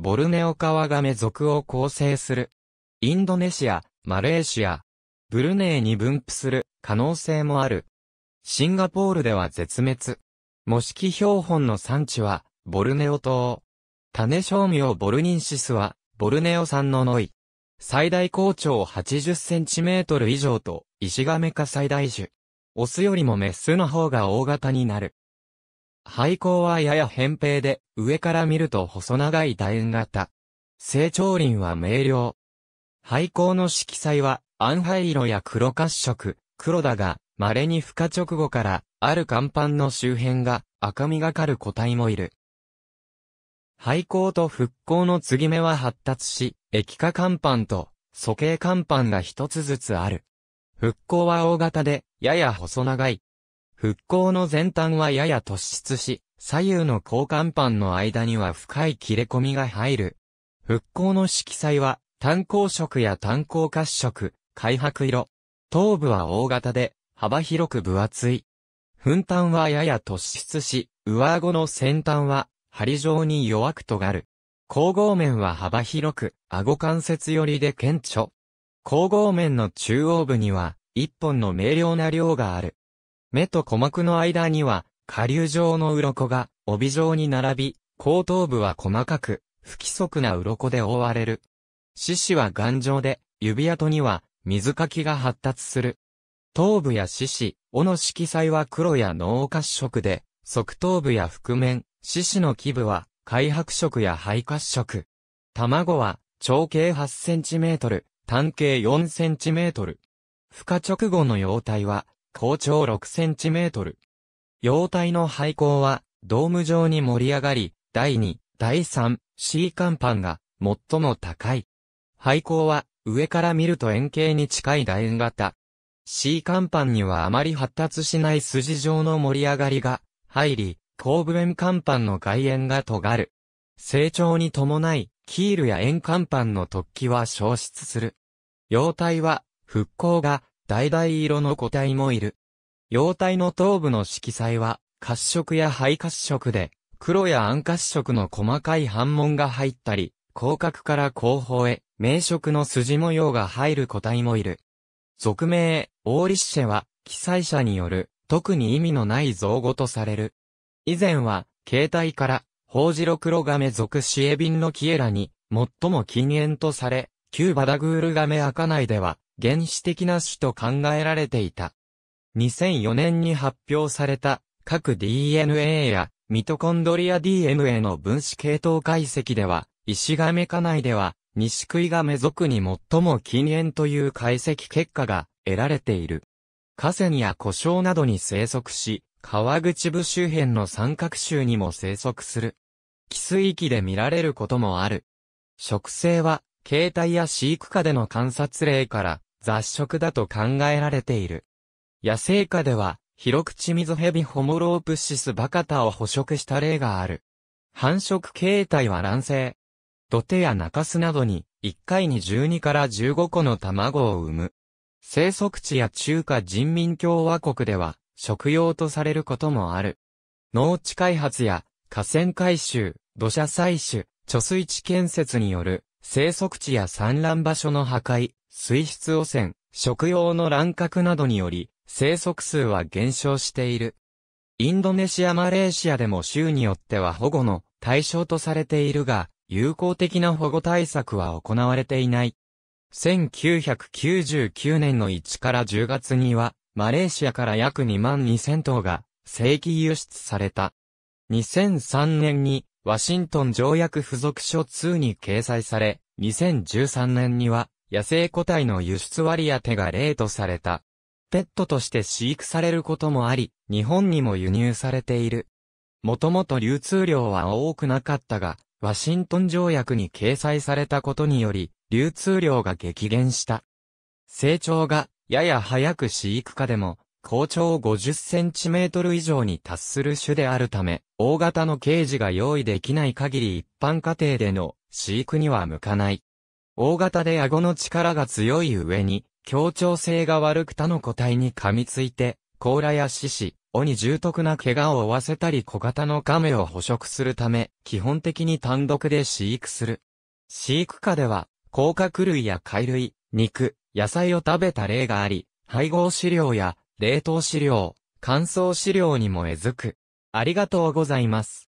ボルネオカワガメ属を構成する。インドネシア、マレーシア、ブルネイに分布する可能性もある。シンガポールでは絶滅。模式標本の産地は、ボルネオ島。種照名ボルニンシスは、ボルネオ産のノイ。最大高長8 0トル以上と、石亀科最大種。オスよりもメスの方が大型になる。廃校はやや扁平で、上から見ると細長い楕円型。成長林は明瞭。廃校の色彩は、暗灰色や黒褐色、黒だが、稀に孵化直後から、ある甲板の周辺が赤みがかる個体もいる。廃校と復興の継ぎ目は発達し、液化甲板と素形甲板が一つずつある。復興は大型で、やや細長い。復興の前端はやや突出し、左右の交換板の間には深い切れ込みが入る。復興の色彩は、炭鉱色や炭鉱褐色、開白色。頭部は大型で、幅広く分厚い。粉端はやや突出し、上顎の先端は、針状に弱く尖る。後合面は幅広く、顎関節寄りで顕著。後合面の中央部には、一本の明瞭な量がある。目と鼓膜の間には、下流状の鱗が帯状に並び、後頭部は細かく、不規則な鱗で覆われる。獅子は頑丈で、指跡には水かきが発達する。頭部や獅子、尾の色彩は黒や脳褐色で、側頭部や覆面、獅子の基部は灰白色や灰褐色。卵は長径8センチメートル、単径4センチメートル。孵化直後の様態は高長6センチメートル。容体の廃校は、ドーム状に盛り上がり、第2、第3、C 甲板が、最も高い。廃校は、上から見ると円形に近い楕円型。C 甲板にはあまり発達しない筋状の盛り上がりが、入り、後部円甲板の外縁が尖る。成長に伴い、キールや円甲板の突起は消失する。容体は、復興が橙色の個体もいる。幼体の頭部の色彩は、褐色や灰褐色で、黒や暗褐色の細かい斑紋が入ったり、広角から後方へ、明色の筋模様が入る個体もいる。俗名、オーリッシェは、記載者による、特に意味のない造語とされる。以前は、携帯から、ホウジロクロガメ属シエビンのキエラに、最も禁煙とされ、旧バダグールガメアカでは、原始的な種と考えられていた。2004年に発表された各 DNA やミトコンドリア DNA の分子系統解析では、石亀家内では、西食い亀族に最も近縁という解析結果が得られている。河川や故障などに生息し、川口部周辺の三角州にも生息する。寄水域で見られることもある。植生は、形態や飼育下での観察例から、雑食だと考えられている。野生下では、広口水蛇ホモロープシスバカタを捕食した例がある。繁殖形態は卵性。土手や中洲などに、1回に12から15個の卵を産む。生息地や中華人民共和国では、食用とされることもある。農地開発や、河川改修、土砂採取、貯水池建設による、生息地や産卵場所の破壊、水質汚染、食用の乱獲などにより、生息数は減少している。インドネシア・マレーシアでも州によっては保護の対象とされているが、有効的な保護対策は行われていない。1999年の1から10月には、マレーシアから約2万2000頭が正規輸出された。2003年にワシントン条約付属書2に掲載され、2013年には野生個体の輸出割り当てが例とされた。ペットとして飼育されることもあり、日本にも輸入されている。もともと流通量は多くなかったが、ワシントン条約に掲載されたことにより、流通量が激減した。成長が、やや早く飼育下でも、高長50センチメートル以上に達する種であるため、大型のケージが用意できない限り一般家庭での飼育には向かない。大型で顎の力が強い上に、協調性が悪く他の個体に噛みついて、甲羅や獅子、尾に重篤な怪我を負わせたり小型の亀を捕食するため、基本的に単独で飼育する。飼育下では、甲殻類や貝類、肉、野菜を食べた例があり、配合飼料や冷凍飼料、乾燥飼料にもえずく。ありがとうございます。